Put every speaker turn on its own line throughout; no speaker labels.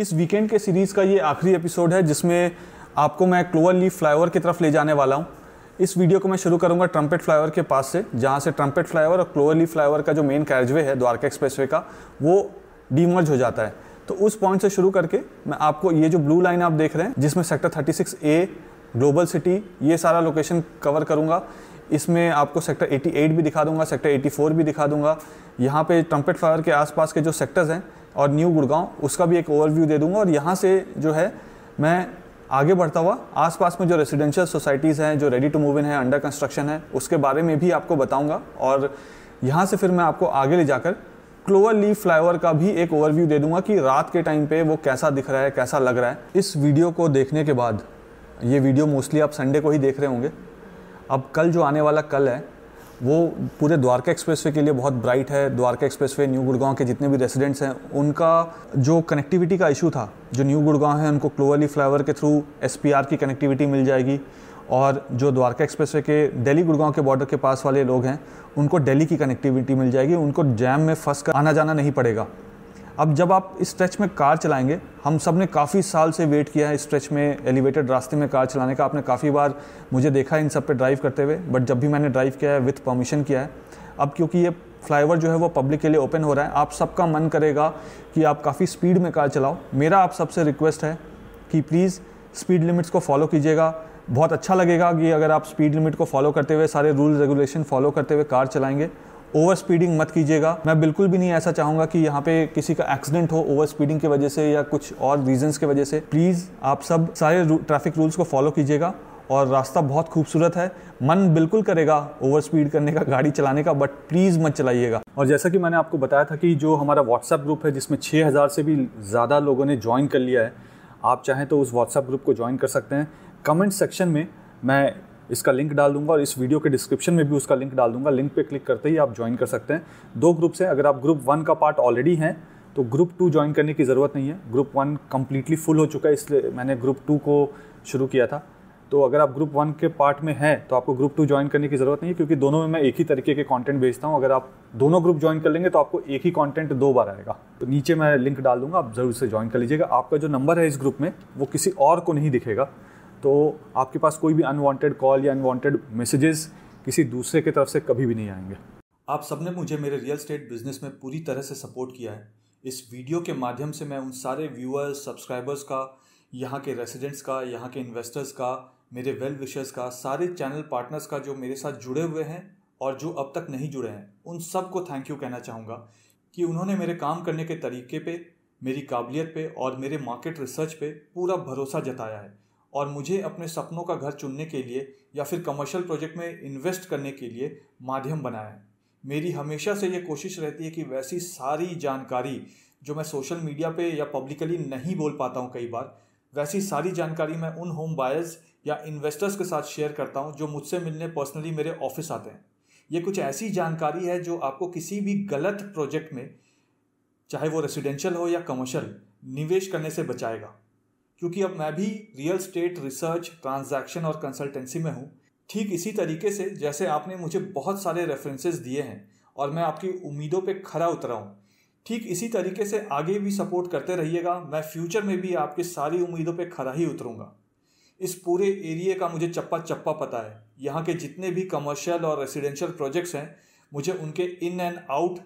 इस वीकेंड के सीरीज़ का ये आखिरी एपिसोड है जिसमें आपको मैं क्लोअर लीफ फ्लाईओवर की तरफ ले जाने वाला हूँ इस वीडियो को मैं शुरू करूँगा ट्रम्पेट फ्लाईओवर के पास से जहाँ से ट्रम्पेट फ्लाईओवर और क्लोअर लीफ फ्लाईओवर का जो मेन कैरजवे है द्वारका एक्सप्रेसवे का वो डीमर्ज हो जाता है तो उस पॉइंट से शुरू करके मैं आपको ये जो ब्लू लाइन आप देख रहे हैं जिसमें sector six A global city ये सारा लोकेशन कवर करूँगा इसमें आपको सेक्टर 88 भी दिखा दूंगा सेक्टर 84 भी दिखा दूंगा यहाँ पे ट्रम्पेट फायर के आसपास के जो सेक्टर्स हैं और न्यू गुड़गांव उसका भी एक ओवरव्यू दे दूंगा और यहाँ से जो है मैं आगे बढ़ता हुआ आसपास में जो रेसिडेंशियल सोसाइटीज़ हैं जो रेडी टू मूव इन है अंडर कंस्ट्रक्शन है उसके बारे में भी आपको बताऊंगा और यहाँ से फिर मैं आपको आगे ले जाकर क्लोवर लीव फ्लाईओवर का भी एक ओवरव्यू दे दूंगा कि रात के टाइम पे वो कैसा दिख रहा है कैसा लग रहा है इस वीडियो को देखने के बाद ये वीडियो मोस्टली आप संडे को ही देख रहे होंगे अब कल जो आने वाला कल है वो पूरे द्वारका एक्सप्रेसवे के लिए बहुत ब्राइट है द्वारका एक्सप्रेसवे न्यू गुड़गांव के जितने भी रेसिडेंट्स हैं उनका जो कनेक्टिविटी का इशू था जो न्यू गुड़गांव है उनको क्लोअली फ्लाईओवर के थ्रू एस की कनेक्टिविटी मिल जाएगी और जो द्वारका एक्सप्रेसवे के दिल्ली गुड़गांव के बॉर्डर के पास वाले लोग हैं उनको दिल्ली की कनेक्टिविटी मिल जाएगी उनको जैम में फंस कर आना जाना नहीं पड़ेगा अब जब आप स्ट्रेच में कार चलाएंगे हम सब ने काफ़ी साल से वेट किया है स्ट्रेच में एलिवेटेड रास्ते में कार चलाने का आपने काफ़ी बार मुझे देखा है इन सब पे ड्राइव करते हुए बट जब भी मैंने ड्राइव किया है विथ परमिशन किया है अब क्योंकि ये फ्लाईओवर जो है वो पब्लिक के लिए ओपन हो रहा है आप सबका मन करेगा कि आप काफ़ी स्पीड में कार चलाओ मेरा आप सबसे रिक्वेस्ट है कि प्लीज़ स्पीड लिमिट्स को फॉलो कीजिएगा बहुत अच्छा लगेगा कि अगर आप स्पीड लिमिट को फॉलो करते हुए सारे रूल रेगुलेशन फॉलो करते हुए कार चलाएंगे ओवर स्पीडिंग मत कीजिएगा मैं बिल्कुल भी नहीं ऐसा चाहूँगा कि यहाँ पे किसी का एक्सीडेंट हो ओवर स्पीडिंग की वजह से या कुछ और रीजन की वजह से प्लीज़ आप सब सारे ट्रैफिक रूल्स को फॉलो कीजिएगा और रास्ता बहुत खूबसूरत है मन बिल्कुल करेगा ओवर स्पीड करने का गाड़ी चलाने का बट प्लीज़ मत चलाइएगा और जैसा कि मैंने आपको बताया था कि जो हमारा व्हाट्सएप ग्रुप है जिसमें 6000 से भी ज़्यादा लोगों ने ज्वाइन कर लिया है आप चाहें तो उस व्हाट्सएप ग्रुप को ज्वाइन कर सकते हैं कमेंट सेक्शन में मैं इसका लिंक डाल दूंगा और इस वीडियो के डिस्क्रिप्शन में भी उसका लिंक डाल दूंगा लिंक पे क्लिक करते ही आप ज्वाइन कर सकते हैं दो ग्रुप्स हैं अगर आप ग्रुप वन का पार्ट ऑलरेडी हैं तो ग्रुप टू ज्वाइन करने की ज़रूरत नहीं है ग्रुप वन कम्प्लीटली फुल हो चुका है इसलिए मैंने ग्रुप टू को शुरू किया था तो अगर आप ग्रुप वन के पार्ट में हैं तो आपको ग्रुप टू ज्वाइन करने की ज़रूरत नहीं है क्योंकि दोनों में मैं एक ही तरीके के कंटेंट भेजता हूँ अगर आप दोनों ग्रुप ज्वाइन कर लेंगे तो आपको एक ही कंटेंट दो बार आएगा तो नीचे मैं लिंक डाल दूंगा आप ज़रूर से ज्वाइन कर लीजिएगा आपका जो नंबर है इस ग्रुप में वो किसी और को नहीं दिखेगा तो आपके पास कोई भी अनवांटेड कॉल या अनवांटेड मैसेजेस किसी दूसरे की तरफ से कभी भी नहीं आएंगे आप सबने मुझे मेरे रियल स्टेट बिजनेस में पूरी तरह से सपोर्ट किया है इस वीडियो के माध्यम से मैं उन सारे व्यूअर्स सब्सक्राइबर्स का यहाँ के रेसिडेंट्स का यहाँ के इन्वेस्टर्स का मेरे वेल विशर्स का सारे चैनल पार्टनर्स का जो मेरे साथ जुड़े हुए हैं और जो अब तक नहीं जुड़े हैं उन सबको थैंक यू कहना चाहूँगा कि उन्होंने मेरे काम करने के तरीके पे मेरी काबिलियत पे और मेरे मार्केट रिसर्च पे पूरा भरोसा जताया है और मुझे अपने सपनों का घर चुनने के लिए या फिर कमर्शियल प्रोजेक्ट में इन्वेस्ट करने के लिए माध्यम बनाया है मेरी हमेशा से ये कोशिश रहती है कि वैसी सारी जानकारी जो मैं सोशल मीडिया पे या पब्लिकली नहीं बोल पाता हूँ कई बार वैसी सारी जानकारी मैं उन होम बायर्स या इन्वेस्टर्स के साथ शेयर करता हूँ जो मुझसे मिलने पर्सनली मेरे ऑफिस आते हैं ये कुछ ऐसी जानकारी है जो आपको किसी भी गलत प्रोजेक्ट में चाहे वो रेसिडेंशियल हो या कमर्शियल निवेश करने से बचाएगा क्योंकि अब मैं भी रियल स्टेट रिसर्च ट्रांजैक्शन और कंसल्टेंसी में हूँ ठीक इसी तरीके से जैसे आपने मुझे बहुत सारे रेफरेंसेस दिए हैं और मैं आपकी उम्मीदों पे खरा उतरा हूँ ठीक इसी तरीके से आगे भी सपोर्ट करते रहिएगा मैं फ्यूचर में भी आपकी सारी उम्मीदों पे खरा ही उतरूँगा इस पूरे एरिए का मुझे चप्पा चप्पा पता है यहाँ के जितने भी कमर्शियल और रेसिडेंशियल प्रोजेक्ट्स हैं मुझे उनके इन एंड आउट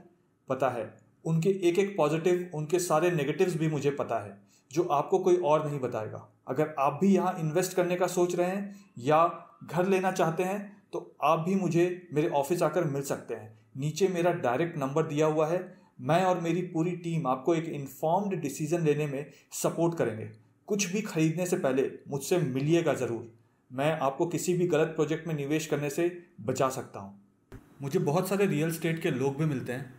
पता है उनके एक एक पॉजिटिव उनके सारे नेगेटिव्स भी मुझे पता है जो आपको कोई और नहीं बताएगा अगर आप भी यहाँ इन्वेस्ट करने का सोच रहे हैं या घर लेना चाहते हैं तो आप भी मुझे मेरे ऑफिस आकर मिल सकते हैं नीचे मेरा डायरेक्ट नंबर दिया हुआ है मैं और मेरी पूरी टीम आपको एक इन्फॉर्म्ड डिसीजन लेने में सपोर्ट करेंगे कुछ भी खरीदने से पहले मुझसे मिलिएगा ज़रूर मैं आपको किसी भी गलत प्रोजेक्ट में निवेश करने से बचा सकता हूँ मुझे बहुत सारे रियल स्टेट के लोग भी मिलते हैं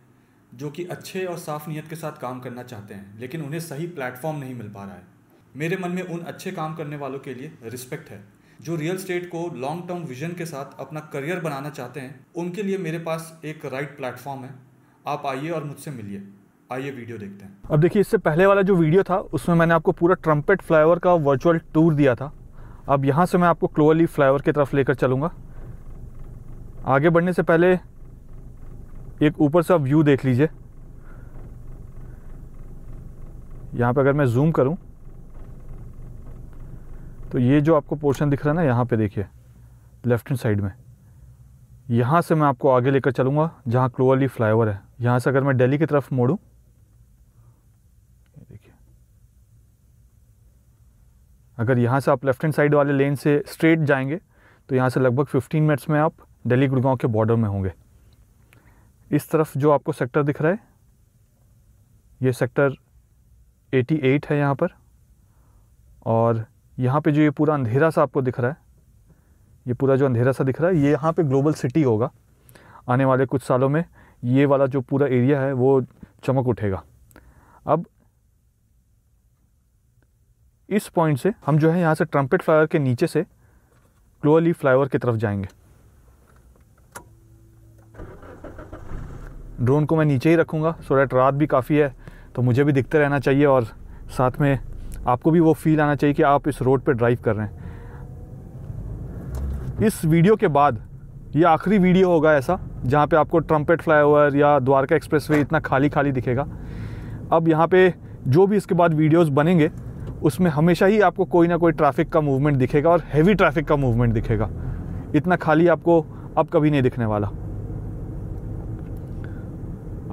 जो कि अच्छे और साफ़ नीयत के साथ काम करना चाहते हैं लेकिन उन्हें सही प्लेटफॉर्म नहीं मिल पा रहा है मेरे मन में उन अच्छे काम करने वालों के लिए रिस्पेक्ट है जो रियल स्टेट को लॉन्ग टर्म विजन के साथ अपना करियर बनाना चाहते हैं उनके लिए मेरे पास एक राइट प्लेटफॉर्म है आप आइए और मुझसे मिलिए आइए वीडियो देखते हैं अब देखिए इससे पहले वाला जो वीडियो था उसमें मैंने आपको पूरा ट्रम्पेट फ्लाईओवर का वर्चुअल टूर दिया था अब यहाँ से मैं आपको क्लोअरली फ्लाईओवर की तरफ लेकर चलूँगा आगे बढ़ने से पहले एक ऊपर से आप व्यू देख लीजिए यहाँ पे अगर मैं जूम करूँ तो ये जो आपको पोर्शन दिख रहा है ना यहाँ पे देखिए लेफ्ट हैंड साइड में यहाँ से मैं आपको आगे लेकर चलूँगा जहाँ क्लोअरली फ्लाईओवर है यहाँ से अगर मैं दिल्ली की तरफ मोड़ूँ देखिए अगर यहाँ से आप लेफ्ट हैंड साइड वाले लेन से स्ट्रेट जाएंगे तो यहाँ से लगभग 15 मिनट्स में आप दिल्ली गुड़गांव के बॉर्डर में होंगे इस तरफ जो आपको सेक्टर दिख रहा है ये सेक्टर 88 है यहाँ पर और यहाँ पे जो ये पूरा अंधेरा सा आपको दिख रहा है ये पूरा जो अंधेरा सा दिख रहा है ये यहाँ पे ग्लोबल सिटी होगा आने वाले कुछ सालों में ये वाला जो पूरा एरिया है वो चमक उठेगा अब इस पॉइंट से हम जो है यहाँ से ट्रम्पेट फ्लाईवर के नीचे से क्लोअली फ्लाईओवर की तरफ जाएंगे ड्रोन को मैं नीचे ही रखूँगा सो डैट रात भी काफ़ी है तो मुझे भी दिखते रहना चाहिए और साथ में आपको भी वो फील आना चाहिए कि आप इस रोड पर ड्राइव कर रहे हैं इस वीडियो के बाद ये आखिरी वीडियो होगा ऐसा जहाँ पे आपको ट्रम्पेट फ्लाईओवर या द्वारका एक्सप्रेसवे इतना खाली खाली दिखेगा अब यहाँ पे जो भी इसके बाद वीडियोस बनेंगे उसमें हमेशा ही आपको कोई ना कोई ट्रैफिक का मूवमेंट दिखेगा और हैवी ट्रैफिक का मूवमेंट दिखेगा इतना खाली आपको अब कभी नहीं दिखने वाला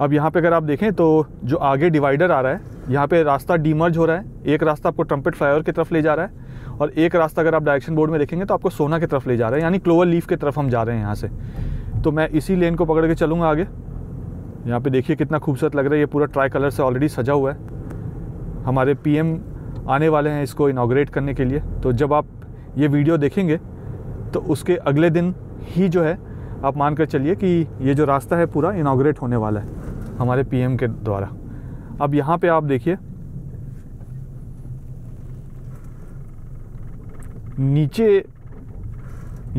अब यहाँ पे अगर आप देखें तो जो आगे डिवाइडर आ रहा है यहाँ पे रास्ता डीमर्ज हो रहा है एक रास्ता आपको ट्रम्पेट फ्लाईओवर की तरफ ले जा रहा है और एक रास्ता अगर आप डायरेक्शन बोर्ड में देखेंगे तो आपको सोना की तरफ ले जा रहा है यानी क्लोवर लीफ की तरफ हम जा रहे हैं यहाँ से तो मैं इसी लेन को पकड़ के चलूँगा आगे यहाँ पर देखिए कितना खूबसूरत लग रहा है ये पूरा ट्राई कलर से ऑलरेडी सजा हुआ है हमारे पी आने वाले हैं इसको इनाग्रेट करने के लिए तो जब आप ये वीडियो देखेंगे तो उसके अगले दिन ही जो है आप मान कर चलिए कि ये जो रास्ता है पूरा इनाग्रेट होने वाला है हमारे पीएम के द्वारा अब यहाँ पे आप देखिए नीचे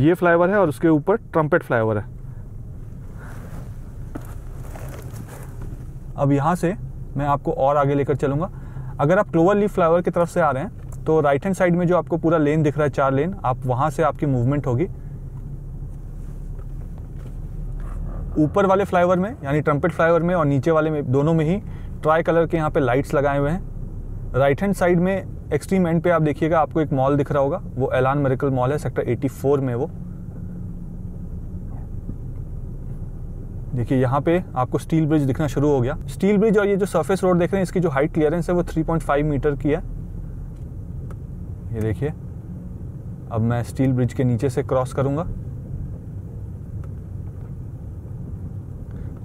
ये फ्लाईओवर है और उसके ऊपर ट्रम्पेट फ्लाईओवर है अब यहाँ से मैं आपको और आगे लेकर चलूँगा अगर आप क्लोवर लीफ फ्लाईओवर की तरफ से आ रहे हैं तो राइट हैंड साइड में जो आपको पूरा लेन दिख रहा है चार लेन आप वहाँ से आपकी मूवमेंट होगी ऊपर वाले फ्लाईओवर में यानी ट्रम्पेट फ्लाईओवर में और नीचे वाले में दोनों में ही ट्राई कलर के यहाँ पे लाइट्स लगाए हुए हैं राइट हैंड साइड में एक्सट्रीम एंड पे आप देखिएगा आपको एक मॉल दिख रहा होगा वो एलान मेरिकल मॉल है सेक्टर 84 में वो देखिए यहाँ पे आपको स्टील ब्रिज दिखना शुरू हो गया स्टील ब्रिज और ये जो सर्फेस रोड देख रहे हैं इसकी जो हाइट क्लियरेंस है वो थ्री मीटर की है ये देखिए अब मैं स्टील ब्रिज के नीचे से क्रॉस करूँगा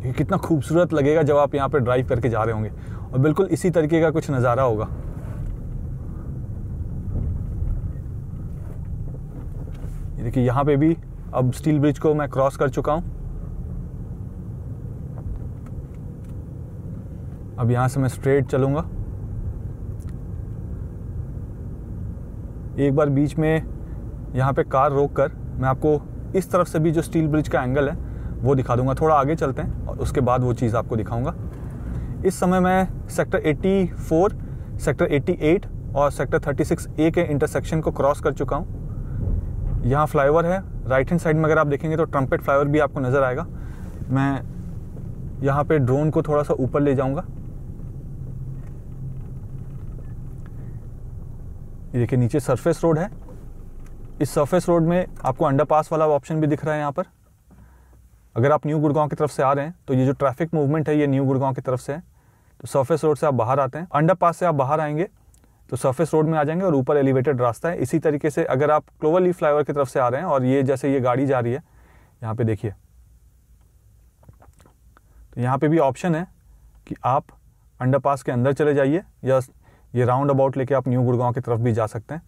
कितना खूबसूरत लगेगा जब आप यहाँ पर ड्राइव करके जा रहे होंगे और बिल्कुल इसी तरीके का कुछ नज़ारा होगा देखिए यहाँ पे भी अब स्टील ब्रिज को मैं क्रॉस कर चुका हूँ अब यहाँ से मैं स्ट्रेट चलूँगा एक बार बीच में यहाँ पे कार रोक कर मैं आपको इस तरफ से भी जो स्टील ब्रिज का एंगल है वो दिखा दूंगा थोड़ा आगे चलते हैं और उसके बाद वो चीज़ आपको दिखाऊंगा इस समय मैं सेक्टर 84, सेक्टर 88 और सेक्टर 36 ए के इंटरसेक्शन को क्रॉस कर चुका हूँ यहाँ फ्लाईओवर है राइट हैंड साइड में अगर आप देखेंगे तो ट्रम्पेट फ्लाईओवर भी आपको नज़र आएगा मैं यहाँ पर ड्रोन को थोड़ा सा ऊपर ले जाऊँगा देखिए नीचे सरफेस रोड है इस सरफेस रोड में आपको अंडरपास वाला ऑप्शन भी दिख रहा है यहाँ पर अगर आप न्यू गुड़गांव की तरफ से आ रहे हैं तो ये जो ट्रैफिक मूवमेंट है ये न्यू गुड़गांव की तरफ से है तो सर्फेस रोड से आप बाहर आते हैं अंडर पास से आप बाहर आएंगे तो सर्फेस रोड में आ जाएंगे और ऊपर एलिवेटेड रास्ता है इसी तरीके से अगर आप क्लोवर लीफ फ्लाईओवर की तरफ से आ रहे हैं और ये जैसे ये गाड़ी जा रही है यहाँ पे देखिए तो यहाँ पे भी ऑप्शन है कि आप अंडरपास के अंदर चले जाइए या ये राउंड अबाउट लेके आप न्यू गुड़गांव की तरफ भी जा सकते हैं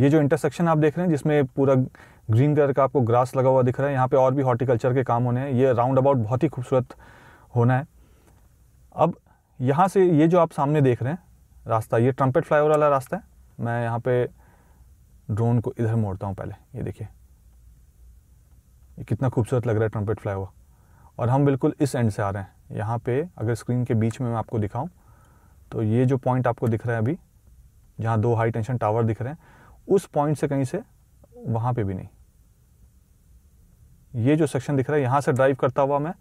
ये जो इंटरसेक्शन आप देख रहे हैं जिसमें पूरा ग्रीन कलर का आपको ग्रास लगा हुआ दिख रहा है यहाँ पे और भी हॉर्टिकल्चर के काम होने हैं ये राउंड अबाउट बहुत ही खूबसूरत होना है अब यहाँ से ये जो आप सामने देख रहे हैं रास्ता ये ट्रम्पेट ओवर वाला रास्ता है मैं यहाँ पे ड्रोन को इधर मोड़ता हूँ पहले ये देखिए ये कितना खूबसूरत लग रहा है ट्रम्पेट ओवर और हम बिल्कुल इस एंड से आ रहे हैं यहाँ पर अगर स्क्रीन के बीच में मैं आपको दिखाऊँ तो ये जो पॉइंट आपको दिख रहा है अभी जहाँ दो हाई टेंशन टावर दिख रहे हैं उस पॉइंट से कहीं से वहाँ पे भी नहीं ये जो सेक्शन दिख रहा है यहाँ से ड्राइव करता हुआ मैं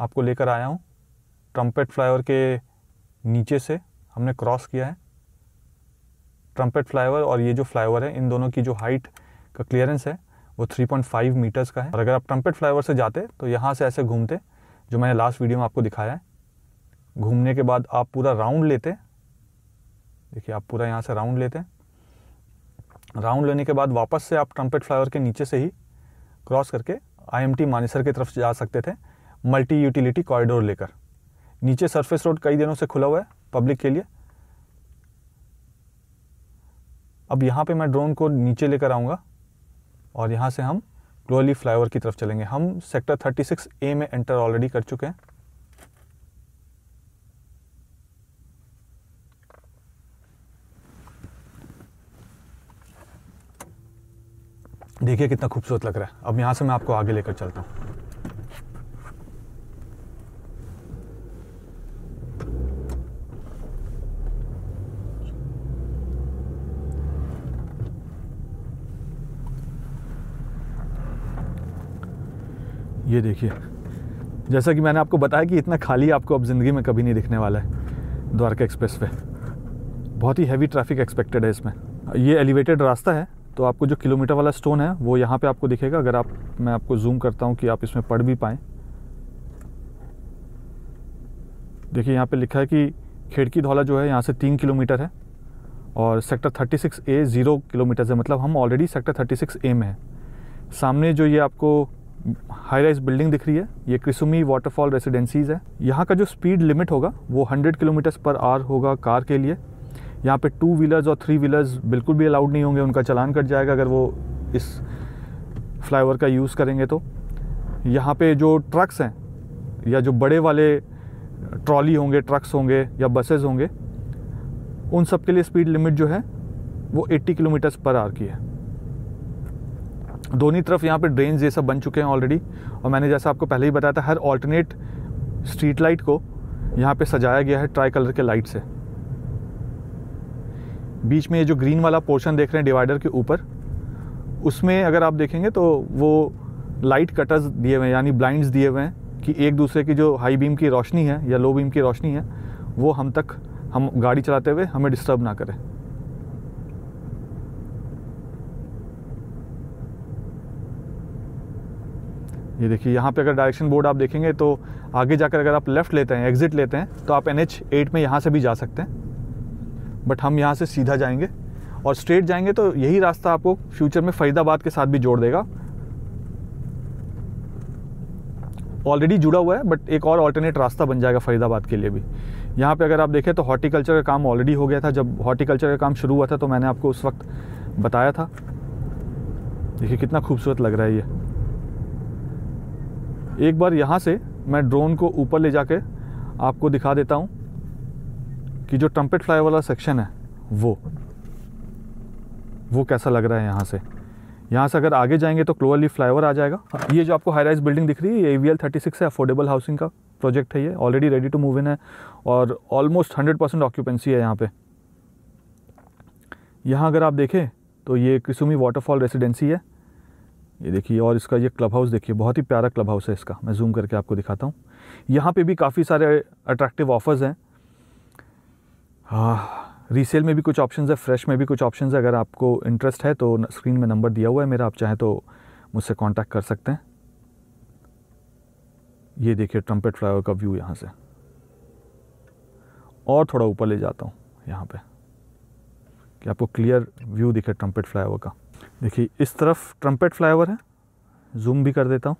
आपको लेकर आया हूँ ट्रम्पेट फ्लाईओवर के नीचे से हमने क्रॉस किया है ट्रम्पेट फ्लाईओवर और ये जो फ्लाईओवर है इन दोनों की जो हाइट का क्लियरेंस है वो 3.5 मीटर्स का है और अगर आप ट्रम्पेट फ्लाईओवर से जाते तो यहाँ से ऐसे घूमते जो मैंने लास्ट वीडियो में आपको दिखाया है घूमने के बाद आप पूरा राउंड लेते देखिए आप पूरा यहाँ से राउंड लेते राउंड लेने के बाद वापस से आप ट्रम्पेट फ्लाईओवर के नीचे से ही क्रॉस करके आईएमटी मानेसर की तरफ जा सकते थे मल्टी यूटिलिटी कॉरिडोर लेकर नीचे सरफेस रोड कई दिनों से खुला हुआ है पब्लिक के लिए अब यहाँ पे मैं ड्रोन को नीचे लेकर आऊँगा और यहाँ से हम ग्लोली फ्लाईओवर की तरफ चलेंगे हम सेक्टर 36 ए में एंटर ऑलरेडी कर चुके हैं देखिए कितना खूबसूरत लग रहा है अब यहाँ से मैं आपको आगे लेकर चलता हूँ ये देखिए जैसा कि मैंने आपको बताया कि इतना खाली आपको अब ज़िंदगी में कभी नहीं दिखने वाला है द्वारका एक्सप्रेस वे बहुत ही हैवी ट्रैफिक एक्सपेक्टेड है इसमें ये एलिवेटेड रास्ता है तो आपको जो किलोमीटर वाला स्टोन है वो यहाँ पे आपको दिखेगा अगर आप मैं आपको जूम करता हूँ कि आप इसमें पढ़ भी पाएँ देखिए यहाँ पे लिखा है कि खिड़की धौला जो है यहाँ से तीन किलोमीटर है और सेक्टर 36 ए ज़ीरो किलोमीटर है मतलब हम ऑलरेडी सेक्टर 36 ए में हैं सामने जो ये आपको हाई राइज बिल्डिंग दिख रही है ये क्रिसुमी वाटरफॉल रेसिडेंसीज़ है यहाँ का जो स्पीड लिमिट होगा वो हंड्रेड किलोमीटर्स पर आवर होगा कार के लिए यहाँ पे टू व्हीलर्स और थ्री व्हीलर्स बिल्कुल भी अलाउड नहीं होंगे उनका चलान कट जाएगा अगर वो इस फ्लाई का यूज़ करेंगे तो यहाँ पे जो ट्रक्स हैं या जो बड़े वाले ट्रॉली होंगे ट्रक्स होंगे या बसेस होंगे उन सब के लिए स्पीड लिमिट जो है वो 80 किलोमीटर्स पर आर की है दोनों तरफ यहाँ पे ड्रेन्स ये सब बन चुके हैं ऑलरेडी और मैंने जैसा आपको पहले ही बताया था हर ऑल्टरनेट स्ट्रीट लाइट को यहाँ पे सजाया गया है ट्राई कलर के लाइट से बीच में ये जो ग्रीन वाला पोर्शन देख रहे हैं डिवाइडर के ऊपर उसमें अगर आप देखेंगे तो वो लाइट कटर्स दिए हुए हैं यानी ब्लाइंड्स दिए हुए हैं कि एक दूसरे की जो हाई बीम की रोशनी है या लो बीम की रोशनी है वो हम तक हम गाड़ी चलाते हुए हमें डिस्टर्ब ना करें ये देखिए यहाँ पे अगर डायरेक्शन बोर्ड आप देखेंगे तो आगे जाकर अगर आप लेफ़्ट लेते हैं एग्ज़िट लेते हैं तो आप एन एच एट में यहाँ से भी जा सकते हैं बट हम यहाँ से सीधा जाएंगे और स्ट्रेट जाएंगे तो यही रास्ता आपको फ्यूचर में फरीदाबाद के साथ भी जोड़ देगा ऑलरेडी जुड़ा हुआ है बट एक और ऑल्टरनेट रास्ता बन जाएगा फरीदाबाद के लिए भी यहाँ पे अगर आप देखें तो हॉर्टिकल्चर का काम ऑलरेडी हो गया था जब हॉर्टिकल्चर का काम शुरू हुआ था तो मैंने आपको उस वक्त बताया था देखिए कितना खूबसूरत लग रहा है ये एक बार यहाँ से मैं ड्रोन को ऊपर ले जाके आपको दिखा देता हूँ कि जो ट्रम्पेट फ्लाई वाला सेक्शन है वो वो कैसा लग रहा है यहाँ से यहाँ से अगर आगे जाएंगे तो क्लोअर लीफ फ्लाईओवर आ जाएगा ये जो आपको हाई राइज बिल्डिंग दिख रही है ये A V L thirty six है अफोर्डेबल हाउसिंग का प्रोजेक्ट है ये already ready to move in है और ऑलमोस्ट हंड्रेड परसेंट ऑक्यूपेंसी है यहाँ पे यहाँ अगर आप देखें तो ये किसुमी वाटरफॉल रेसिडेंसी है ये देखिए और इसका ये क्लब हाउस देखिए बहुत ही प्यारा क्लब हाउस है इसका मैं जूम करके आपको दिखाता हूँ यहाँ पे भी काफ़ी सारे अट्रैक्टिव ऑफर्स हैं रीसेल हाँ, में भी कुछ ऑप्शंस है फ्रेश में भी कुछ ऑप्शंस है अगर आपको इंटरेस्ट है तो स्क्रीन में नंबर दिया हुआ है मेरा आप चाहें तो मुझसे कांटेक्ट कर सकते हैं ये देखिए ट्रम्पेट फ्लाईओवर का व्यू यहाँ से और थोड़ा ऊपर ले जाता हूँ यहाँ पे कि आपको क्लियर व्यू दिखे ट्रम्पेट फ्लाईओवर का देखिए इस तरफ ट्रम्पेट फ्लाईओवर है जूम भी कर देता हूँ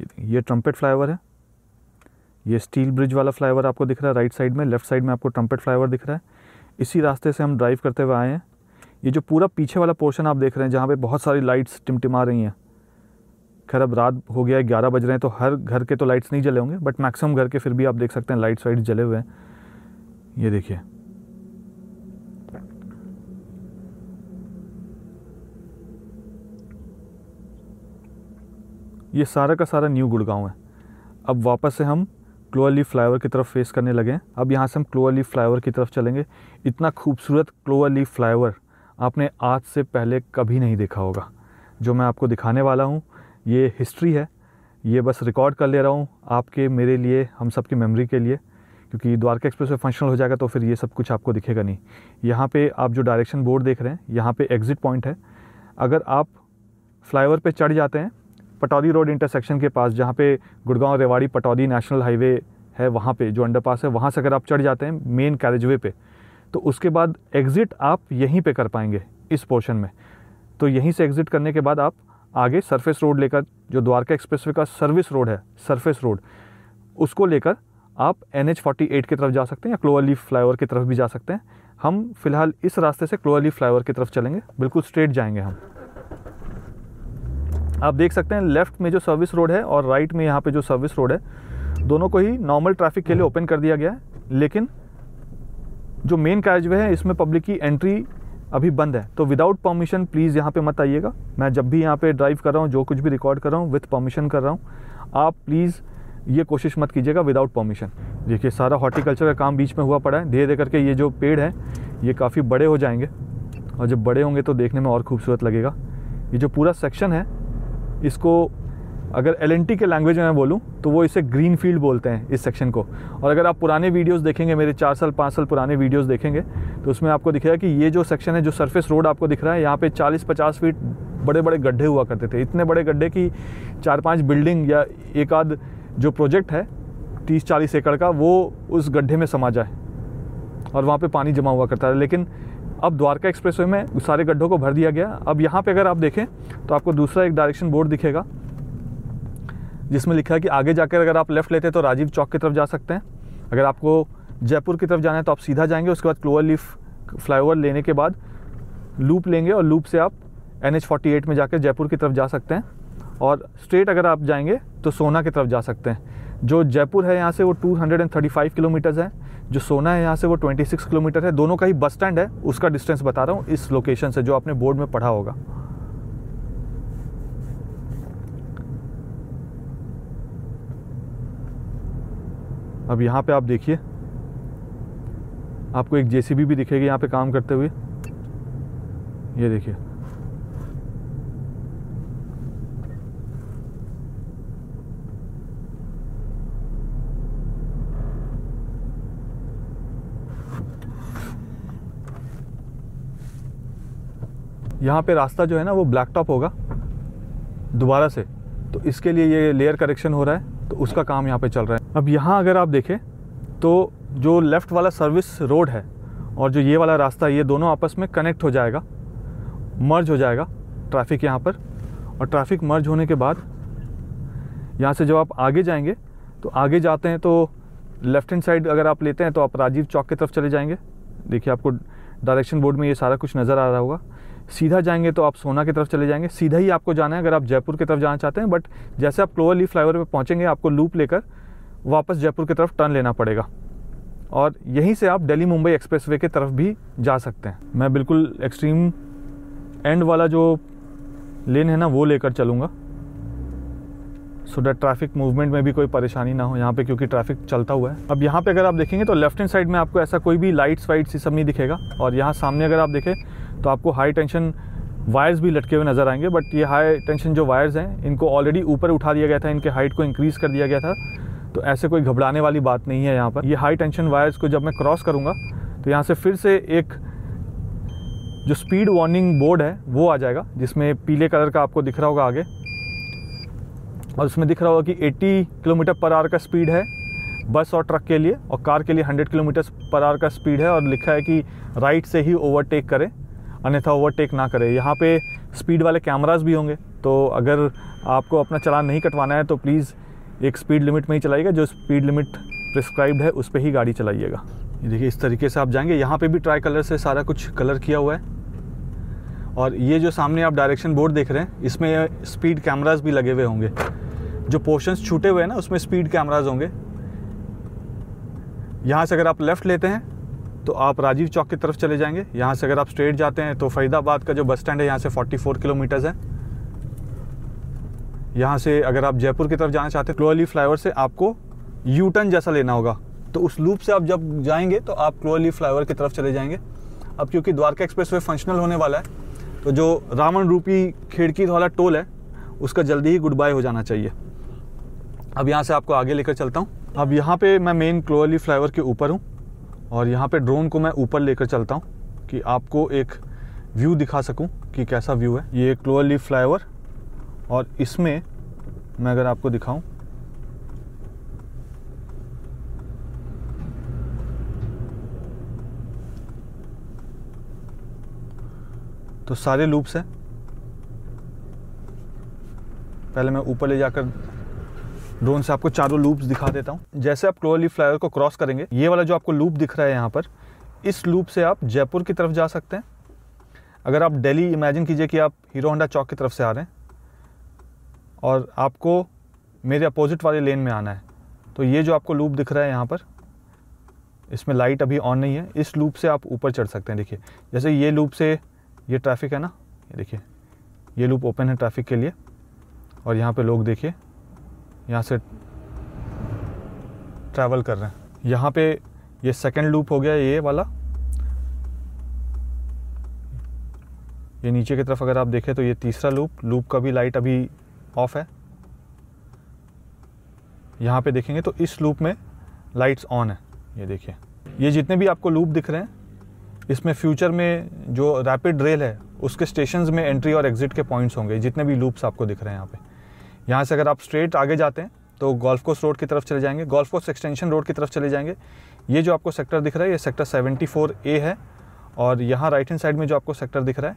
ये ये ट्रम्पेट फ्लाईओवर है ये स्टील ब्रिज वाला फ्लाईओवर आपको दिख रहा है राइट साइड में लेफ्ट साइड में आपको ट्रम्पेट फ्लाईओवर दिख रहा है इसी रास्ते से हम ड्राइव करते हुए आए हैं ये जो पूरा पीछे वाला पोर्शन आप देख रहे हैं जहाँ पे बहुत सारी लाइट्स टिमटिमा रही हैं खैर अब रात हो गया है ग्यारह बज रहे हैं तो हर घर के तो लाइट्स नहीं जले होंगे बट मैक्सिमम घर के फिर भी आप देख सकते हैं लाइट्स वाइट्स जले हुए हैं ये देखिए ये सारा का सारा न्यू गुड़गांव है अब वापस से हम क्लोअर लीफ फ्लावर की तरफ फेस करने लगे अब यहाँ से हम क्लोअर लीफ फ्लावर की तरफ चलेंगे इतना खूबसूरत क्लोअर लीफ फ्लावर आपने आज से पहले कभी नहीं देखा होगा जो मैं आपको दिखाने वाला हूँ ये हिस्ट्री है ये बस रिकॉर्ड कर ले रहा हूँ आपके मेरे लिए हम सब की मेमोरी के लिए क्योंकि द्वारका एक्सप्रेस वे फंक्शनल हो जाएगा तो फिर ये सब कुछ आपको दिखेगा नहीं यहाँ पे आप जो डायरेक्शन बोर्ड देख रहे हैं यहाँ पे एग्ज़िट पॉइंट है अगर आप फ्लाईओवर पे चढ़ जाते हैं पटौदी रोड इंटरसेक्शन के पास जहाँ पे गुड़गांव रेवाड़ी पटौदी नेशनल हाईवे है वहाँ पे जो अंडरपास है वहाँ से अगर आप चढ़ जाते हैं मेन कैरेज पे तो उसके बाद एग्ज़िट आप यहीं पे कर पाएंगे इस पोर्शन में तो यहीं से एग्ज़िट करने के बाद आप आगे सरफेस रोड लेकर जो द्वारका एक्सप्रेस का सर्विस रोड है सरफेस रोड उसको लेकर आप एन एच की तरफ जा सकते हैं या क्लोअर लीफ फ्लाईओवर की तरफ भी जा सकते हैं हम फिलहाल इस रास्ते से क्लोअर लीफ फ्लाईओवर की तरफ चलेंगे बिल्कुल स्ट्रेट जाएंगे हम आप देख सकते हैं लेफ्ट में जो सर्विस रोड है और राइट में यहाँ पे जो सर्विस रोड है दोनों को ही नॉर्मल ट्रैफिक के लिए ओपन कर दिया गया है लेकिन जो मेन कैजवे है इसमें पब्लिक की एंट्री अभी बंद है तो विदाउट परमिशन प्लीज़ यहाँ पे मत आइएगा मैं जब भी यहाँ पे ड्राइव कर रहा हूँ जो कुछ भी रिकॉर्ड कर रहा हूँ विथ परमिशन कर रहा हूँ आप प्लीज़ ये कोशिश मत कीजिएगा विदाउट परमिशन देखिए सारा हॉर्टिकल्चर का काम बीच में हुआ पड़ा है धीरे धीरे करके ये जो पेड़ है ये काफ़ी बड़े हो जाएंगे और जब बड़े होंगे तो देखने में और खूबसूरत लगेगा ये जो पूरा सेक्शन है इसको अगर एल के लैंग्वेज में मैं बोलूँ तो वो इसे ग्रीन फील्ड बोलते हैं इस सेक्शन को और अगर आप पुराने वीडियोस देखेंगे मेरे चार साल पाँच साल पुराने वीडियोस देखेंगे तो उसमें आपको दिखेगा कि ये जो सेक्शन है जो सरफेस रोड आपको दिख रहा है यहाँ पे 40-50 फीट बड़े बड़े गड्ढे हुआ करते थे इतने बड़े गड्ढे कि चार पाँच बिल्डिंग या एक आध जो प्रोजेक्ट है तीस चालीस एकड़ का वो उस गड्ढे में समा जाए और वहाँ पर पानी जमा हुआ करता है लेकिन अब द्वारका एक्सप्रेस में सारे गड्ढों को भर दिया गया अब यहाँ पे अगर आप देखें तो आपको दूसरा एक डायरेक्शन बोर्ड दिखेगा जिसमें लिखा है कि आगे जाकर अगर आप लेफ़्ट लेते हैं तो राजीव चौक की तरफ जा सकते हैं अगर आपको जयपुर की तरफ जाना है तो आप सीधा जाएंगे उसके बाद क्लोअर लीफ फ्लाईओवर लेने के बाद लूप लेंगे और लूप से आप एन में जाकर जयपुर की तरफ जा सकते हैं और स्ट्रेट अगर आप जाएंगे तो सोना की तरफ जा सकते हैं जो जयपुर है यहाँ से वो 235 किलोमीटर्स है जो सोना है यहाँ से वो 26 किलोमीटर है दोनों का ही बस स्टैंड है उसका डिस्टेंस बता रहा हूँ इस लोकेशन से जो आपने बोर्ड में पढ़ा होगा अब यहाँ पे आप देखिए आपको एक जेसीबी भी दिखेगी यहाँ पे काम करते हुए ये देखिए यहाँ पे रास्ता जो है ना वो ब्लैक टॉप होगा दोबारा से तो इसके लिए ये लेयर करेक्शन हो रहा है तो उसका काम यहाँ पे चल रहा है अब यहाँ अगर आप देखें तो जो लेफ़्ट वाला सर्विस रोड है और जो ये वाला रास्ता है ये दोनों आपस में कनेक्ट हो जाएगा मर्ज हो जाएगा ट्रैफिक यहाँ पर और ट्रैफिक मर्ज होने के बाद यहाँ से जब आप आगे जाएंगे तो आगे जाते हैं तो लेफ्ट हैंड साइड अगर आप लेते हैं तो आप राजीव चौक की तरफ चले जाएंगे देखिए आपको डायरेक्शन बोर्ड में ये सारा कुछ नज़र आ रहा होगा सीधा जाएंगे तो आप सोना की तरफ चले जाएंगे सीधा ही आपको जाना है अगर आप जयपुर की तरफ जाना चाहते हैं बट जैसे आप क्लोवर लीफ फ्लाईओवर पर पहुँचेंगे आपको लूप लेकर वापस जयपुर की तरफ टर्न लेना पड़ेगा और यहीं से आप दिल्ली मुंबई वे की तरफ भी जा सकते हैं मैं बिल्कुल एक्सट्रीम एंड वाला जो लेन है ना वो लेकर चलूँगा सो डैट ट्रैफिक मूवमेंट में भी कोई परेशानी ना हो यहाँ पे क्योंकि ट्रैफिक चलता हुआ है अब यहाँ पे अगर आप देखेंगे तो लेफ्ट हैंड साइड में आपको ऐसा कोई भी लाइट्स वाइट्स ये सब नहीं दिखेगा और यहाँ सामने अगर आप देखें तो आपको हाई टेंशन वायर्स भी लटके हुए नज़र आएंगे बट ये हाई टेंशन जो वायर्स हैं इनको ऑलरेडी ऊपर उठा दिया गया था इनके हाइट को इंक्रीज़ कर दिया गया था तो ऐसे कोई घबराने वाली बात नहीं है यहाँ पर ये हाई टेंशन वायर्स को जब मैं क्रॉस करूँगा तो यहाँ से फिर से एक जो स्पीड वार्निंग बोर्ड है वो आ जाएगा जिसमें पीले कलर का आपको दिख रहा होगा आगे और उसमें दिख रहा होगा कि 80 किलोमीटर पर आवर का स्पीड है बस और ट्रक के लिए और कार के लिए 100 किलोमीटर पर आवर का स्पीड है और लिखा है कि राइट से ही ओवरटेक करें अन्यथा ओवरटेक ना करें यहाँ पे स्पीड वाले कैमरास भी होंगे तो अगर आपको अपना चलान नहीं कटवाना है तो प्लीज़ एक स्पीड लिमिट में ही चलाइएगा जो स्पीड लिमिट प्रिस्क्राइब्ड है उस पर ही गाड़ी चलाइएगा देखिए इस तरीके से आप जाएंगे यहाँ पे भी ट्राई कलर से सारा कुछ कलर किया हुआ है और ये जो सामने आप डायरेक्शन बोर्ड देख रहे हैं इसमें स्पीड कैमराज भी लगे हुए होंगे जो पोर्शंस छूटे हुए हैं ना उसमें स्पीड कैमराज होंगे यहाँ से अगर आप लेफ़्ट लेते हैं तो आप राजीव चौक की तरफ चले जाएंगे यहाँ से अगर आप स्ट्रेट जाते हैं तो फरीदाबाद का जो बस स्टैंड है यहाँ से 44 किलोमीटर्स है यहाँ से अगर आप जयपुर की तरफ जाना चाहते हैं क्लोअली फ्लाईओवर से आपको यू टर्न जैसा लेना होगा तो उस लूप से आप जब जाएंगे तो आप क्लोअली फ्लाईओवर की तरफ चले जाएंगे अब क्योंकि द्वारका एक्सप्रेस वे फंक्शनल होने वाला है तो जो रावण रूपी खिड़की वाला टोल है उसका जल्दी ही गुड बाय हो जाना चाहिए अब यहाँ से आपको आगे लेकर चलता हूँ अब यहाँ पे मैं मेन क्लोअली फ्लाईओवर के ऊपर हूँ और यहाँ पे ड्रोन को मैं ऊपर लेकर चलता हूँ कि आपको एक व्यू दिखा सकूँ कि कैसा व्यू है ये क्लोअर लीफ फ्लाईओवर और इसमें मैं अगर आपको दिखाऊँ तो सारे लूप्स हैं पहले मैं ऊपर ले जाकर ड्रोन से आपको चारों लूप्स दिखा देता हूँ जैसे आप क्लोअली फ्लाईओवर को क्रॉस करेंगे ये वाला जो आपको लूप दिख रहा है यहाँ पर इस लूप से आप जयपुर की तरफ जा सकते हैं अगर आप डेली इमेजिन कीजिए कि आप हीरो होंडा चौक की तरफ से आ रहे हैं और आपको मेरे अपोजिट वाले लेन में आना है तो ये जो आपको लूप दिख रहा है यहाँ पर इसमें लाइट अभी ऑन नहीं है इस लूप से आप ऊपर चढ़ सकते हैं देखिए जैसे ये लूप से ये ट्रैफिक है ना देखिए ये लूप ओपन है ट्रैफिक के लिए और यहाँ पे लोग देखिए यहाँ से ट्रैवल कर रहे हैं यहाँ पे ये सेकंड लूप हो गया ये वाला ये नीचे की तरफ अगर आप देखें तो ये तीसरा लूप लूप का भी लाइट अभी ऑफ है यहाँ पे देखेंगे तो इस लूप में लाइट्स ऑन है ये देखिए ये जितने भी आपको लूप दिख रहे हैं इसमें फ्यूचर में जो रैपिड रेल है उसके स्टेशन में एंट्री और एग्जिट के पॉइंट्स होंगे जितने भी लूप्स आपको दिख रहे हैं यहाँ पे यहाँ से अगर आप स्ट्रेट आगे जाते हैं तो गोल्फ कोस्ट रोड की तरफ चले जाएंगे गोल्फ कोस्ट एक्सटेंशन रोड की तरफ चले जाएंगे ये जो आपको सेक्टर दिख रहा है ये सेक्टर 74 ए है और यहाँ राइट हैंड साइड में जो आपको सेक्टर दिख रहा है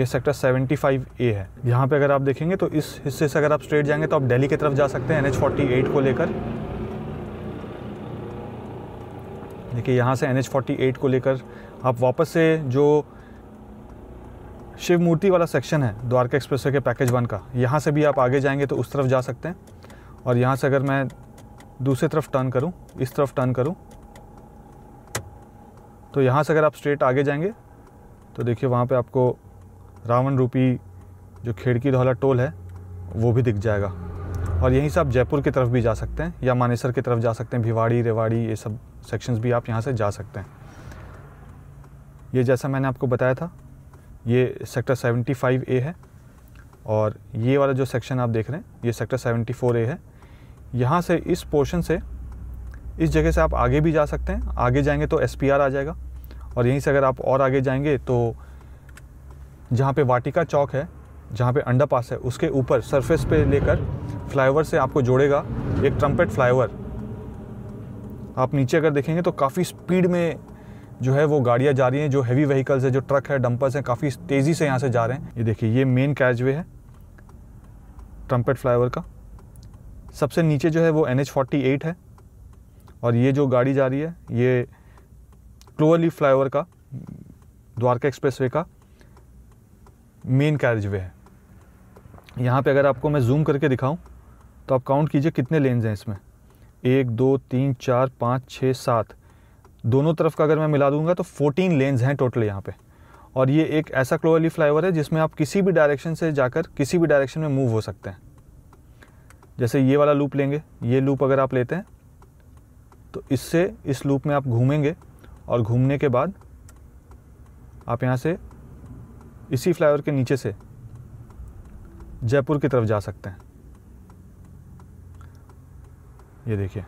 ये सेक्टर 75 ए है यहाँ पे अगर आप देखेंगे तो इस हिस्से से अगर आप स्ट्रेट जाएंगे तो आप दिल्ली की तरफ जा सकते हैं एन को लेकर देखिए यहाँ से एन को लेकर आप वापस से जो शिव मूर्ति वाला सेक्शन है द्वारका एक्सप्रेस के पैकेज वन का यहाँ से भी आप आगे जाएंगे तो उस तरफ जा सकते हैं और यहाँ से अगर मैं दूसरी तरफ टर्न करूँ इस तरफ टर्न करूँ तो यहाँ से अगर आप स्ट्रेट आगे जाएंगे तो देखिए वहाँ पे आपको रावण रूपी जो खेड़की धौला टोल है वो भी दिख जाएगा और यहीं से आप जयपुर की तरफ भी जा सकते हैं या मानेसर की तरफ जा सकते हैं भिवाड़ी रेवाड़ी ये सब सेक्शंस भी आप यहाँ से जा सकते हैं ये जैसा मैंने आपको बताया था ये सेक्टर 75 ए है और ये वाला जो सेक्शन आप देख रहे हैं ये सेक्टर 74 ए है यहाँ से इस पोर्शन से इस जगह से आप आगे भी जा सकते हैं आगे जाएंगे तो एस आ जाएगा और यहीं से अगर आप और आगे जाएंगे तो जहाँ पे वाटिका चौक है जहाँ पे अंडरपास है उसके ऊपर सरफेस पे लेकर फ्लाईओवर से आपको जोड़ेगा एक ट्रम्पेट फ्लाईओवर आप नीचे अगर देखेंगे तो काफ़ी स्पीड में जो है वो गाड़ियाँ जा रही हैं जो हैवी व्हीकल्स है जो ट्रक है डंपर्स हैं काफ़ी तेज़ी से यहाँ से जा रहे हैं ये देखिए ये मेन कैच है ट्रम्पेट फ्लाईओवर का सबसे नीचे जो है वो एन है और ये जो गाड़ी जा रही है ये क्लोअली फ्लाईओवर का द्वारका एक्सप्रेस का मेन वे है यहाँ पे अगर आपको मैं जूम करके दिखाऊं तो आप काउंट कीजिए कितने लेन्स हैं इसमें एक दो तीन चार पाँच छः सात दोनों तरफ का अगर मैं मिला दूंगा तो 14 लेन्स हैं टोटल यहाँ पे और ये एक ऐसा क्लोअली फ्लाईओवर है जिसमें आप किसी भी डायरेक्शन से जाकर किसी भी डायरेक्शन में मूव हो सकते हैं जैसे ये वाला लूप लेंगे ये लूप अगर आप लेते हैं तो इससे इस लूप में आप घूमेंगे और घूमने के बाद आप यहाँ से इसी फ्लाईओवर के नीचे से जयपुर की तरफ जा सकते हैं ये देखिए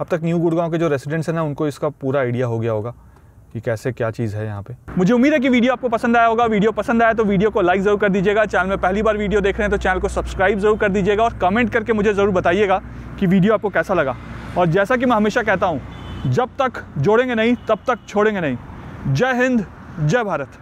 अब तक न्यू गुड़गांव के जो रेसिडेंट्स हैं ना उनको इसका पूरा आइडिया हो गया होगा कि कैसे क्या चीज़ है यहाँ पे मुझे उम्मीद है कि वीडियो आपको पसंद आया होगा वीडियो पसंद आया तो वीडियो को लाइक ज़रूर कर दीजिएगा चैनल में पहली बार वीडियो देख रहे हैं तो चैनल को सब्सक्राइब ज़रूर कर दीजिएगा और कमेंट करके मुझे ज़रूर बताइएगा कि वीडियो आपको कैसा लगा और जैसा कि मैं हमेशा कहता हूँ जब तक जोड़ेंगे नहीं तब तक छोड़ेंगे नहीं जय हिंद जय भारत